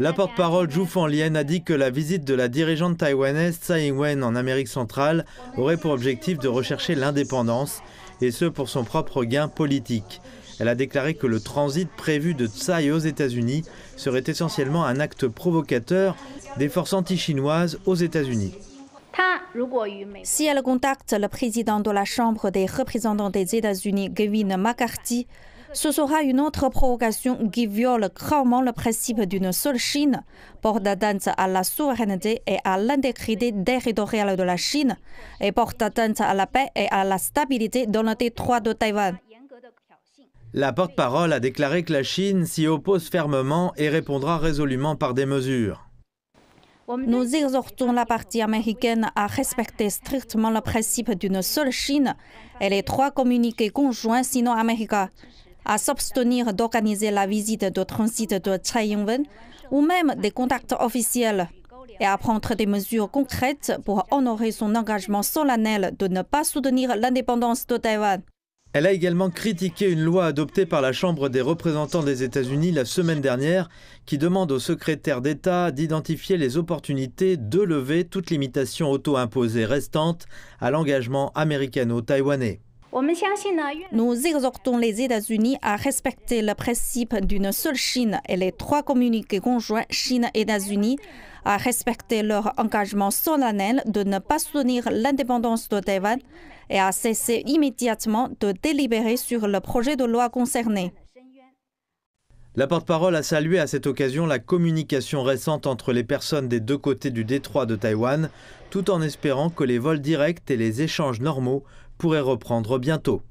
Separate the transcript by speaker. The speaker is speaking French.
Speaker 1: La porte-parole Zhu Lien a dit que la visite de la dirigeante taïwanaise Tsai Ing-wen en Amérique centrale aurait pour objectif de rechercher l'indépendance, et ce pour son propre gain politique. Elle a déclaré que le transit prévu de Tsai aux États-Unis serait essentiellement un acte provocateur des forces anti-chinoises aux États-Unis.
Speaker 2: Si elle contacte le président de la Chambre des représentants des États-Unis, Gavin McCarthy, ce sera une autre provocation qui viole gravement le principe d'une seule Chine, porte atteinte à la souveraineté et à l'intégrité territoriale de la Chine, et porte atteinte à la paix et à la stabilité dans le détroit de Taïwan.
Speaker 1: La porte-parole a déclaré que la Chine s'y oppose fermement et répondra résolument par des mesures.
Speaker 2: Nous exhortons la partie américaine à respecter strictement le principe d'une seule Chine et les trois communiqués conjoints sinon américains à s'abstenir d'organiser la visite de transit de Tsai ou même des contacts officiels et à prendre des mesures concrètes pour honorer son engagement solennel de ne pas soutenir l'indépendance de Taïwan.
Speaker 1: Elle a également critiqué une loi adoptée par la Chambre des représentants des États-Unis la semaine dernière qui demande au secrétaire d'État d'identifier les opportunités de lever toute limitation auto-imposée restante à l'engagement américano-taïwanais.
Speaker 2: Nous exhortons les États-Unis à respecter le principe d'une seule Chine et les trois communiqués conjoints Chine-États-Unis à respecter leur engagement solennel de ne pas soutenir l'indépendance de Taïwan et à cesser immédiatement de délibérer sur le projet de loi concerné.
Speaker 1: La porte-parole a salué à cette occasion la communication récente entre les personnes des deux côtés du détroit de Taïwan, tout en espérant que les vols directs et les échanges normaux pourraient reprendre bientôt.